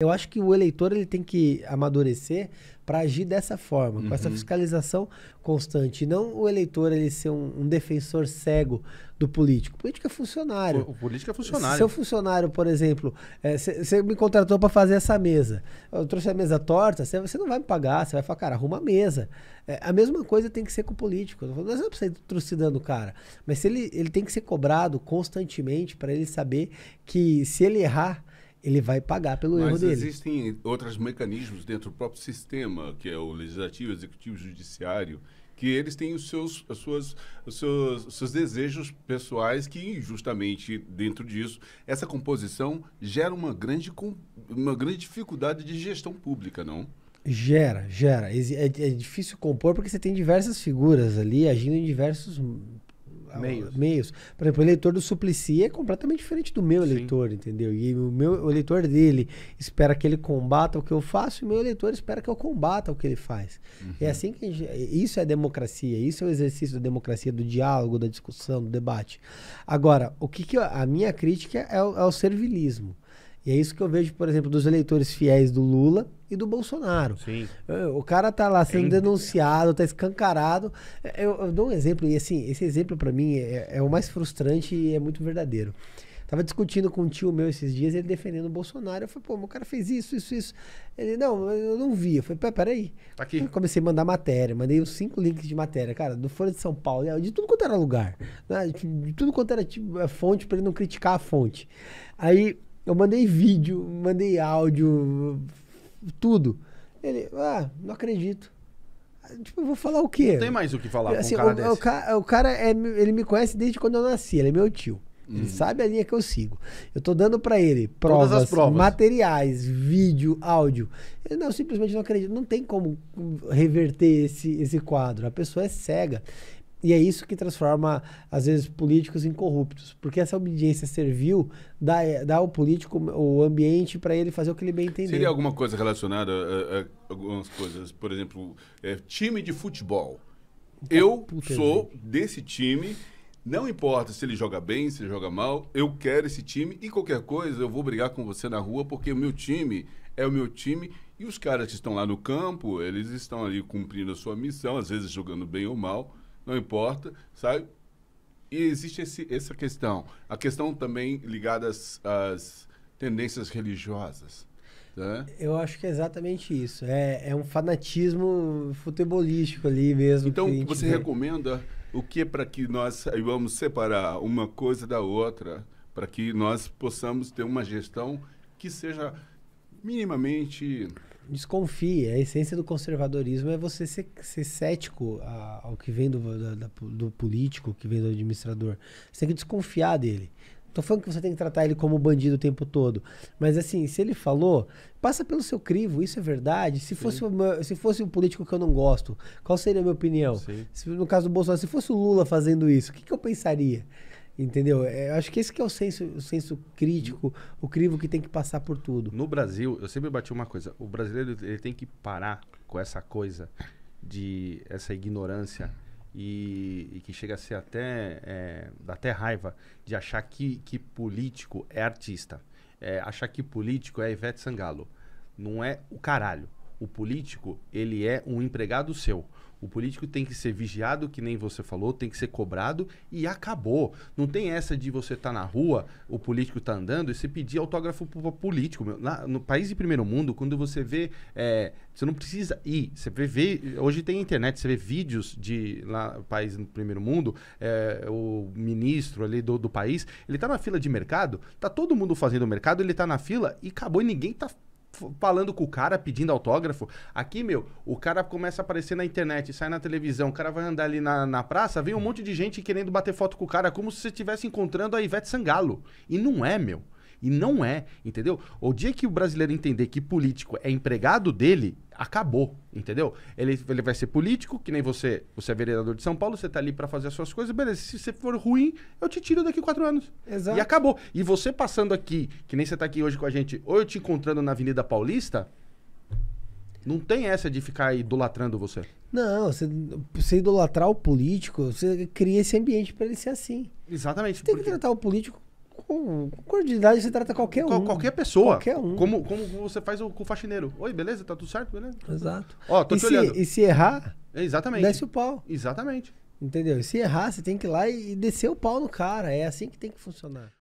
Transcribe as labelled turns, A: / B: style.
A: Eu acho que o eleitor ele tem que amadurecer para agir dessa forma, uhum. com essa uhum. fiscalização constante. E não o eleitor ele ser um, um, defensor cego do político. O político é funcionário. O, o político é funcionário. Seu funcionário, por exemplo, você eh, é, me contratou para fazer essa mesa. Eu trouxe a mesa torta, você não vai me pagar, você vai falar, cara, arruma a mesa. É, a mesma coisa tem que ser com o político. não precisa sair trucidando o cara. Mas ele, ele tem que ser cobrado constantemente para ele saber que se ele errar ele vai pagar pelo Mas erro dele. Mas
B: existem outros mecanismos dentro do próprio sistema, que é o legislativo, executivo, judiciário, que eles têm os seus, as suas, os seus, os seus desejos pessoais que, justamente dentro disso, essa composição gera uma grande, uma grande dificuldade de gestão pública, não?
A: Gera, gera. É, é difícil compor porque você tem diversas figuras ali agindo em diversos meios. meios. Por exemplo, o eleitor do Suplicy é completamente diferente do meu eleitor, Sim. entendeu? E o meu o eleitor dele espera que ele combata o que eu faço, e o meu eleitor espera que eu combata o que ele faz. É uhum. É assim que gente, isso é democracia, isso é o exercício da democracia, do diálogo, da discussão, do debate. Agora, o que, que a minha crítica é o, é o servilismo. E é isso que eu vejo, por exemplo, dos eleitores fiéis do Lula e do Bolsonaro. Sim. É, o cara tá lá sendo é denunciado, tá escancarado. É, eu, eu, dou um exemplo, e assim, esse exemplo para mim é, é, o mais frustrante e é muito verdadeiro. Tava discutindo com um tio meu esses dias, ele defendendo o Bolsonaro. Eu falei, pô, o cara fez isso, isso, isso. Ele, não, eu não vi. Eu falei, pera, peraí. Tá aqui. Eu comecei a mandar matéria, mandei uns cinco links de matéria, cara, do Fora de São Paulo, é, de tudo quanto era lugar, né? de tudo quanto era tipo, fonte, para ele não criticar a fonte. Aí eu mandei vídeo, mandei áudio, tudo. Ele, ah, não acredito. Tipo, eu vou falar o quê? Não tem mais o que falar assim, com um assim, cara o, é o, o, cara, é, ele me conhece desde quando eu nasci, ele é meu tio. Hum. Ele sabe a linha que eu sigo. Eu tô dando para ele provas, provas, materiais, vídeo, áudio. Ele não, simplesmente não acredito. Não tem como reverter esse, esse quadro. A pessoa é cega. E é isso que transforma, às vezes, políticos em corruptos. Porque essa obediência servil dá, eh, dá ao político o ambiente para ele fazer o que ele bem entender. Seria
B: alguma coisa relacionada a, a, algumas coisas, por exemplo, é, time de futebol. Então, eu sou gente. desse time, não importa se ele joga bem, se ele joga mal, eu quero esse time e qualquer coisa eu vou brigar com você na rua porque o meu time é o meu time e os caras que estão lá no campo, eles estão ali cumprindo a sua missão, às vezes jogando bem ou mal não importa, sabe? E existe esse, essa questão. A questão também ligada às, às tendências religiosas. Tá?
A: Eu acho que é exatamente isso. É, é um fanatismo futebolístico ali mesmo. Então, você vê.
B: recomenda o que é para que nós vamos separar uma coisa da outra, para que nós possamos ter uma gestão que seja minimamente
A: desconfie. A essência do conservadorismo é você ser, ser cético a, ao que vem do, da, do político, que vem do administrador. Você tem que desconfiar dele. Tô falando que você tem que tratar ele como bandido o tempo todo. Mas assim, se ele falou, passa pelo seu crivo, isso é verdade. Se fosse, se fosse um político que eu não gosto, qual seria a minha opinião? Se, no caso do Bolsonaro, se fosse o Lula fazendo isso, o que, que eu pensaria? Entendeu? É, acho que esse que é o senso, o senso crítico, o crivo que tem que passar por tudo.
C: No Brasil, eu sempre bati uma coisa. O brasileiro ele tem que parar com essa coisa de essa ignorância e, e que chega a ser até é, dá até raiva de achar que, que político é artista, é, achar que político é Ivete Sangalo, não é o caralho. O político, ele é um empregado seu. O político tem que ser vigiado, que nem você falou, tem que ser cobrado e acabou. Não tem essa de você estar tá na rua, o político está andando e você pedir autógrafo para político. no país de primeiro mundo, quando você vê. É, você não precisa ir. Você vê, vê, hoje tem internet, você vê vídeos de lá, país no primeiro mundo, é, o ministro ali do, do país, ele está na fila de mercado, está todo mundo fazendo mercado, ele está na fila e acabou e ninguém está falando com o cara, pedindo autógrafo. Aqui, meu, o cara começa a aparecer na internet, sai na televisão, o cara vai andar ali na, na praça, vem um monte de gente querendo bater foto com o cara, como se você estivesse encontrando a Ivete Sangalo. E não é, meu. E não é, entendeu? O dia que o brasileiro entender que político é empregado dele, acabou, entendeu? Ele, ele vai ser político, que nem você, você é vereador de São Paulo, você tá ali para fazer as suas coisas, beleza. Se você for ruim, eu te tiro daqui quatro anos. Exato. E acabou. E você passando aqui, que nem você tá aqui hoje com a gente, ou eu te encontrando na Avenida Paulista, não tem essa de ficar idolatrando você.
A: Não, você, você idolatrar o político, você cria esse ambiente para ele ser assim. Exatamente. Você tem porque... que tratar o político com cordialidade você trata qualquer um. Qualquer pessoa. Qualquer um. Como, como você
C: faz o, com o faxineiro. Oi, beleza? Tá tudo certo? Beleza? Exato. Ó, tô e te se, olhando. E se errar, Exatamente. desce o
A: pau. Exatamente. Entendeu? E se errar, você tem que ir lá e descer o pau no cara. É assim que tem que funcionar.